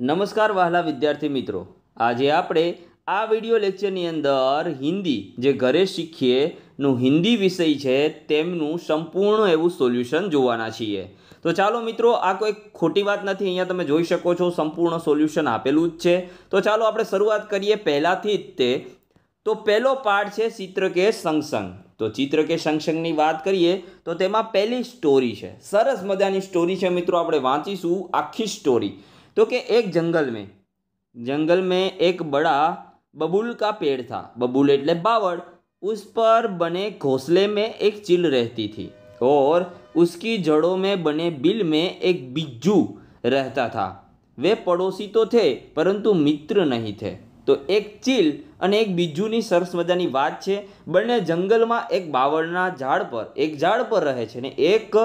નમસ્કાર વહાલા વિદ્યાર્થી મિત્રો આજે આપણે આ વિડિયો લેક્ચરની અંદર હિન્દી જે ઘરે શીખીએ નું હિન્દી વિષય છે તેમનું સંપૂર્ણ એવું સોલ્યુશન જોવાના છીએ તો ચાલો મિત્રો આ કોઈ ખોટી વાત નથી અહીંયા તમે જોઈ શકો છો સંપૂર્ણ સોલ્યુશન આપેલું જ છે તો ચાલો આપણે શરૂઆત કરીએ પહેલાંથી જ તે તો પહેલો પાઠ છે ચિત્ર કે સંગસંગ તો ચિત્ર કે સંગસંગની વાત કરીએ તો તેમાં પહેલી સ્ટોરી છે સરસ મજાની સ્ટોરી છે મિત્રો આપણે વાંચીશું આખી સ્ટોરી तो कि एक जंगल में जंगल में एक बड़ा बबूल का पेड़ था बबूल એટલે બાવળ उस पर बने घोंसले में एक चिल रहती थी और उसकी जड़ों में बने बिल में एक बिज्जू रहता था वे पड़ोसी तो थे પરંતુ મિત્ર નહીં थे તો એક ચીલ અને એક બીજુની સરસ મજાની વાત છે બંને જંગલમાં એક બાવળના ઝાડ પર એક ઝાડ પર રહે છે ને એક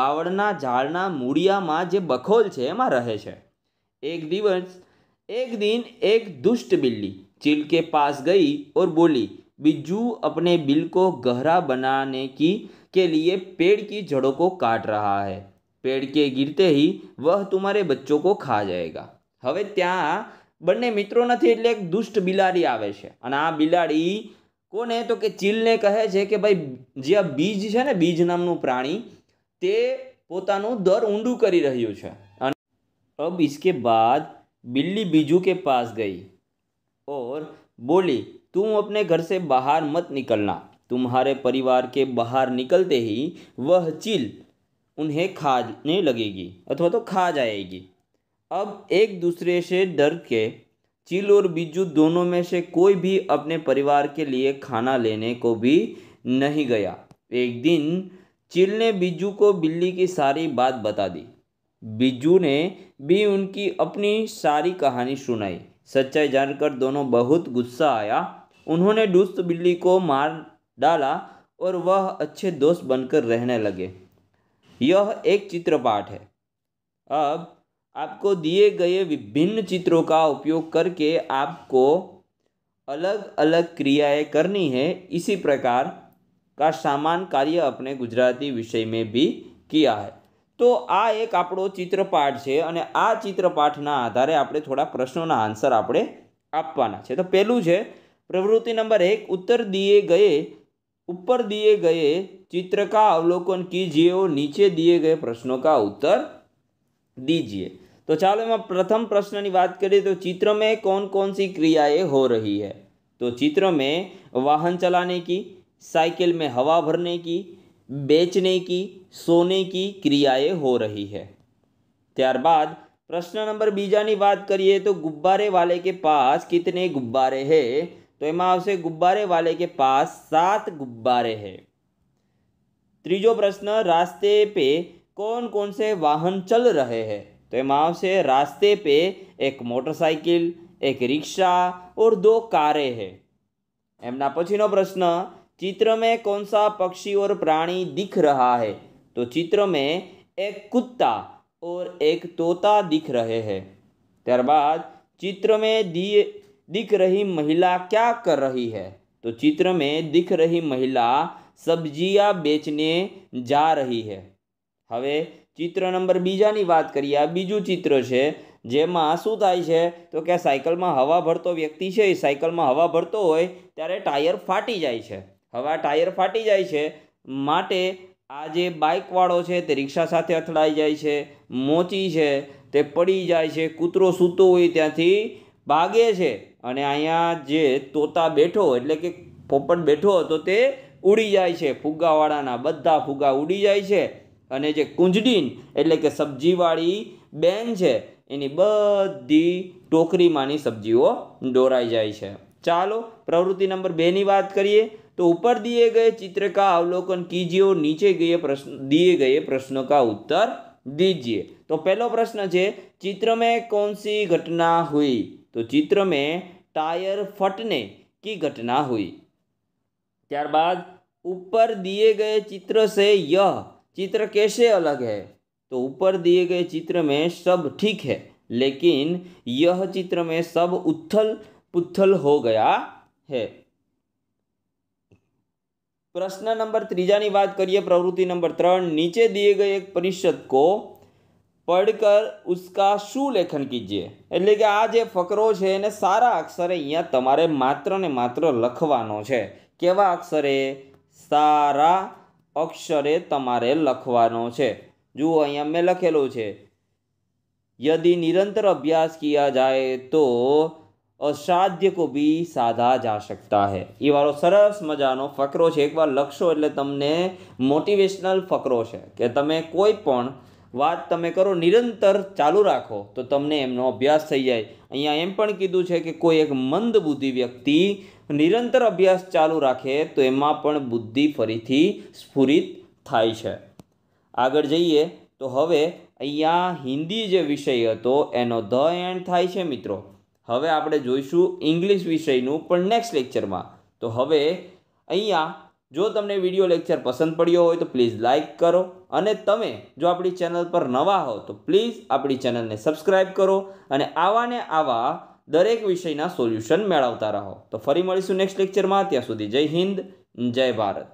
બાવળના ઝાડના મૂળિયામાં જે બખોલ છે એમાં રહે છે एक दिवस एक दिन एक दुष्ट बिल्ली चील के पास गई और बोली बिज्जू अपने बिल को गहरा बनाने की के लिए पेड़ की जड़ों को काट रहा है પેડ કે ગીરતે હી વહ તુમારે બચ્ચો કો ખા જાયેગા હવે ત્યાં બંને મિત્રો નથી એટલે એક દુષ્ટ બિલાડી આવે છે અને આ બિલાડી કોને તો કે ચીલને કહે છે કે ભાઈ જે આ બીજ છે ને બીજ નામનું પ્રાણી તે પોતાનું દર ઊંડું કરી રહ્યું છે अब इसके बाद बिल्ली बीजू के पास गई और बोली तुम अपने घर से बाहर मत निकलना तुम्हारे परिवार के बाहर निकलते ही वह चील उन्हें खाने लगेगी अथवा तो खा जाएगी अब एक दूसरे से डर के चील और बिजू दोनों में से कोई भी अपने परिवार के लिए खाना लेने को भी नहीं गया एक दिन चील ने बिजू को बिल्ली की सारी बात बता दी बिजू ने भी उनकी अपनी सारी कहानी सुनाई सच्चाई जानकर दोनों बहुत गुस्सा आया उन्होंने दुष्ट बिल्ली को मार डाला और वह अच्छे दोस्त बनकर रहने लगे यह एक चित्रपाठ है अब आपको दिए गए विभिन्न चित्रों का उपयोग करके आपको अलग अलग क्रियाएं करनी है इसी प्रकार का समान कार्य अपने गुजराती विषय में भी किया है તો આ એક આપણો ચિત્રપાઠ છે અને આ ચિત્રપાઠના આધારે આપણે થોડા પ્રશ્નોના આન્સર આપણે આપવાના છે તો પહેલું છે પ્રવૃત્તિ નંબર એક ઉત્તર દિયે ગયે ઉપર દિયે ગયે ચિત્રકા અવલોકન કીજીએ નીચે દિયે ગયે પ્રશ્નો કા ઉત્તર દીજીએ તો ચાલો એમાં પ્રથમ પ્રશ્નની વાત કરીએ તો ચિત્ર મેં કોણ कौन सी क्रियाएं हो रही है तो चित्र में वाहन चलाने की साइकिल में हवा भरने की बेचने की सोने की क्रियाएं हो रही है त्यारबाद प्रश्न नंबर बीजा की बात करिए तो गुब्बारे वाले के पास कितने गुब्बारे हैं तो यहाँ आपसे गुब्बारे वाले के पास सात गुब्बारे हैं तीजो प्रश्न रास्ते पे कौन कौन से वाहन चल रहे हैं तो यहाँ आपसे रास्ते पे एक मोटरसाइकिल एक रिक्शा और दो कारें हैं एम पी प्रश्न चित्र में कौन सा पक्षी और प्राणी दिख रहा है तो चित्र में एक कुत्ता और एक तोता दिख रहे हैं ત્યાरબાદ ચિત્ર મેં દી દિખ રહી મહિલા ક્યા કર રહી है तो चित्र में दिख रही महिला सब्जियां बेचने जा रही है હવે ચિત્ર નંબર બીજાની વાત કરીએ આ બીજું ચિત્ર છે જેમાં શું થાય છે તો કે સાયકલમાં હવા ભરતો વ્યક્તિ છે એ સાયકલમાં હવા ભરતો હોય ત્યારે ટાયર ફાટી જાય છે હવે આ ટાયર ફાટી જાય છે માટે આ જે બાઇકવાળો છે તે રિક્ષા સાથે અથડાઈ જાય છે મોચી છે તે પડી જાય છે કૂતરો સૂતો હોય ત્યાંથી ભાગે છે અને અહીંયા જે તોતા બેઠો એટલે કે પોપટ બેઠો હતો તે ઉડી જાય છે ફુગ્ગાવાળાના બધા ફુગ્ગા ઉડી જાય છે અને જે કુંજડીન એટલે કે સબ્જીવાળી બેન છે એની બધી ટોકરીમાંની સબ્જીઓ દોરાઈ જાય છે ચાલો પ્રવૃત્તિ નંબર બેની વાત કરીએ तो ऊपर दिए गए चित्र का अवलोकन कीजिए और नीचे गए प्रश्न दिए गए प्रश्नों का उत्तर दीजिए तो पहला प्रश्न है चित्र में कौन सी घटना हुई तो चित्र में टायर फटने की घटना हुई बाद ऊपर दिए गए चित्र से यह चित्र कैसे अलग है तो ऊपर दिए गए चित्र में सब ठीक है लेकिन यह चित्र में सब उथल पुथल हो गया है પ્રશ્ન નંબર ત્રીજાની વાત કરીએ પ્રવૃત્તિ નંબર ત્રણ નીચે દીએ ગઈ એક પરિષદ કો પડકર ઉસકા શું લેખન કીજીએ એટલે કે આ જે ફકરો છે એને સારા અક્ષરે અહીંયા તમારે માત્ર ને માત્ર લખવાનો છે કેવા અક્ષરે સારા અક્ષરે તમારે લખવાનો છે જુઓ અહીંયા મેં લખેલું છે યદિ નિરંતર અભ્યાસ કિયા જાય તો અસાધ્ય કો બી સાધા જા શકતા હે એ વાળો સરસ મજાનો ફકરો છે એકવાર લખશો એટલે તમને મોટિવેશનલ ફકરો છે કે તમે કોઈ પણ વાત તમે કરો નિરંતર ચાલુ રાખો તો તમને એમનો અભ્યાસ થઈ જાય અહીંયા એમ પણ કીધું છે કે કોઈ એક મંદ બુદ્ધિ વ્યક્તિ નિરંતર અભ્યાસ ચાલુ રાખે તો એમાં પણ બુદ્ધિ ફરીથી સ્ફુરિત થાય છે આગળ જઈએ તો હવે અહીંયા હિન્દી જે વિષય હતો એનો ધ એન્ડ થાય છે મિત્રો હવે આપણે જોઈશું ઇંગ્લિશ વિષયનું પણ નેક્સ્ટ લેક્ચરમાં તો હવે અહીંયા જો તમને વિડીયો લેક્ચર પસંદ પડ્યો હોય તો પ્લીઝ લાઇક કરો અને તમે જો આપણી ચેનલ પર નવા હો તો પ્લીઝ આપણી ચેનલને સબસ્ક્રાઈબ કરો અને આવા ને આવા દરેક વિષયના સોલ્યુશન મેળવતા રહો તો ફરી મળીશું નેક્સ્ટ લેક્ચરમાં ત્યાં સુધી જય હિન્દ જય ભારત